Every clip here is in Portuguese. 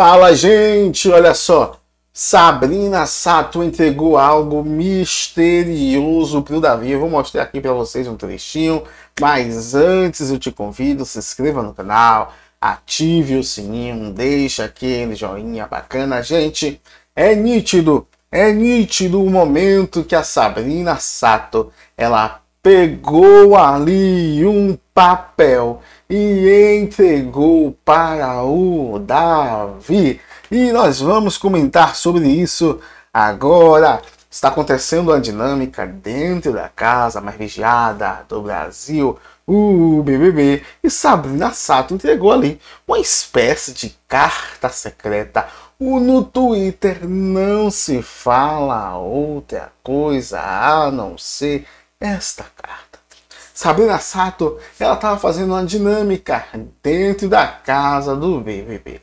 Fala, gente! Olha só. Sabrina Sato entregou algo misterioso para o Davi. Eu vou mostrar aqui para vocês um trechinho, mas antes eu te convido, se inscreva no canal, ative o sininho, deixa aquele joinha bacana. Gente, é nítido, é nítido o momento que a Sabrina Sato, ela pegou ali um papel e entregou para o Davi. E nós vamos comentar sobre isso agora. Está acontecendo a dinâmica dentro da casa mais vigiada do Brasil, o BBB. E Sabrina Sato entregou ali uma espécie de carta secreta. O no Twitter não se fala outra coisa a não ser esta carta. Sabrina Sato, ela estava fazendo uma dinâmica dentro da casa do BBB.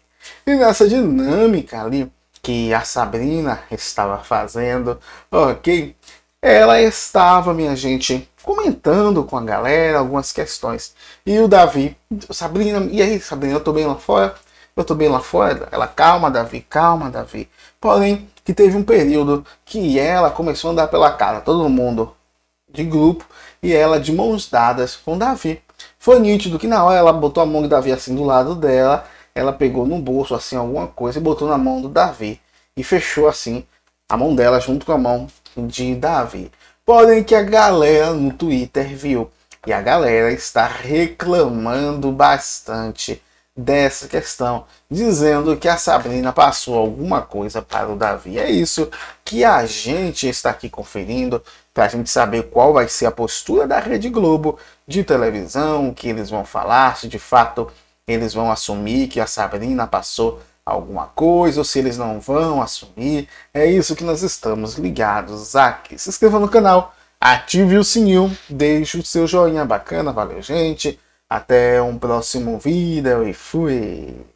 E nessa dinâmica ali que a Sabrina estava fazendo, ok? Ela estava, minha gente, comentando com a galera algumas questões. E o Davi, Sabrina, e aí, Sabrina, eu tô bem lá fora? Eu tô bem lá fora? Ela, calma, Davi, calma, Davi. Porém, que teve um período que ela começou a andar pela cara, todo mundo, de grupo e ela de mãos dadas com Davi. Foi nítido que na hora ela botou a mão de Davi assim do lado dela, ela pegou no bolso assim alguma coisa e botou na mão do Davi e fechou assim a mão dela junto com a mão de Davi. Porém que a galera no Twitter viu e a galera está reclamando bastante dessa questão, dizendo que a Sabrina passou alguma coisa para o Davi. É isso que a gente está aqui conferindo para a gente saber qual vai ser a postura da Rede Globo de televisão, o que eles vão falar, se de fato eles vão assumir que a Sabrina passou alguma coisa, ou se eles não vão assumir. É isso que nós estamos ligados aqui. Se inscreva no canal, ative o sininho, deixe o seu joinha bacana, valeu gente. Até um próximo vídeo e fui!